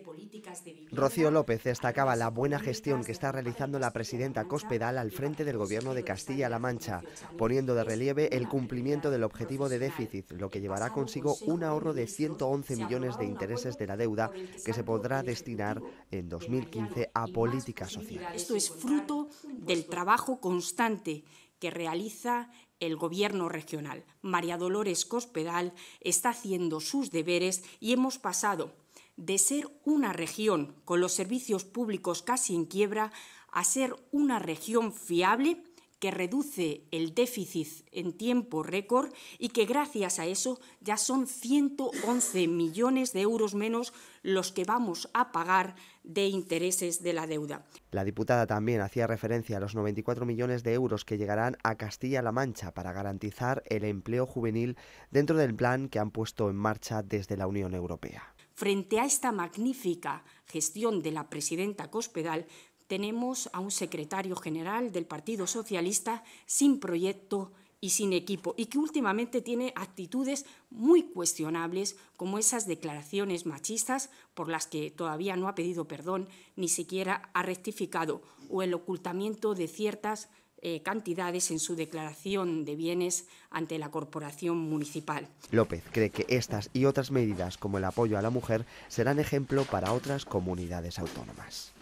políticas de Rocío López destacaba la buena gestión que está realizando la presidenta Cospedal al frente del gobierno de Castilla-La Mancha, poniendo de relieve el cumplimiento del objetivo de déficit, lo que llevará consigo un ahorro de 111 millones de intereses de la deuda que se podrá destinar en 2015 a política sociales. Esto es fruto del trabajo constante que realiza el gobierno regional. María Dolores Cospedal está haciendo sus deberes y hemos pasado de ser una región con los servicios públicos casi en quiebra a ser una región fiable que reduce el déficit en tiempo récord y que gracias a eso ya son 111 millones de euros menos los que vamos a pagar de intereses de la deuda. La diputada también hacía referencia a los 94 millones de euros que llegarán a Castilla-La Mancha para garantizar el empleo juvenil dentro del plan que han puesto en marcha desde la Unión Europea. Frente a esta magnífica gestión de la presidenta Cospedal, tenemos a un secretario general del Partido Socialista sin proyecto y sin equipo, y que últimamente tiene actitudes muy cuestionables, como esas declaraciones machistas por las que todavía no ha pedido perdón, ni siquiera ha rectificado, o el ocultamiento de ciertas eh, cantidades en su declaración de bienes ante la corporación municipal. López cree que estas y otras medidas, como el apoyo a la mujer, serán ejemplo para otras comunidades autónomas.